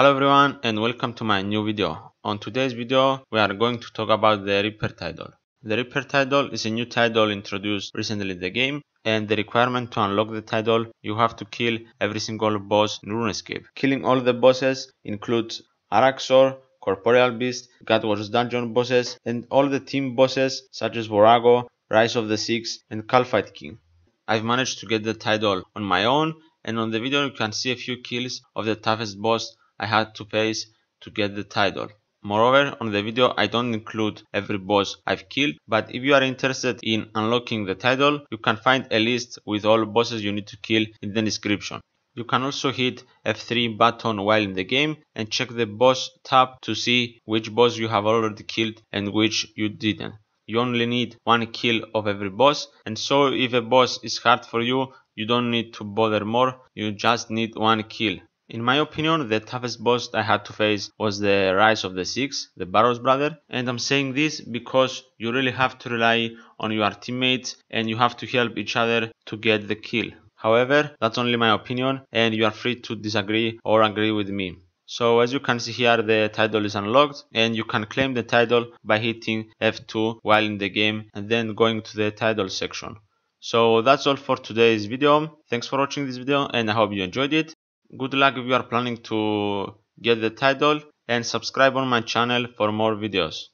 Hello everyone and welcome to my new video. On today's video we are going to talk about the Reaper title. The Reaper title is a new title introduced recently in the game and the requirement to unlock the title you have to kill every single boss in RuneScape. Killing all the bosses includes Araxor, Corporeal Beast, Wars Dungeon bosses and all the team bosses such as Vorago, Rise of the Six and Calfight King. I've managed to get the title on my own and on the video you can see a few kills of the toughest boss I had to face to get the title. Moreover, on the video I don't include every boss I've killed, but if you are interested in unlocking the title, you can find a list with all bosses you need to kill in the description. You can also hit F3 button while in the game and check the boss tab to see which boss you have already killed and which you didn't. You only need one kill of every boss and so if a boss is hard for you, you don't need to bother more, you just need one kill. In my opinion, the toughest boss I had to face was the Rise of the Six, the Barrows brother, and I'm saying this because you really have to rely on your teammates and you have to help each other to get the kill. However, that's only my opinion and you are free to disagree or agree with me. So as you can see here the title is unlocked and you can claim the title by hitting F2 while in the game and then going to the title section. So that's all for today's video. Thanks for watching this video and I hope you enjoyed it. Good luck if you are planning to get the title and subscribe on my channel for more videos.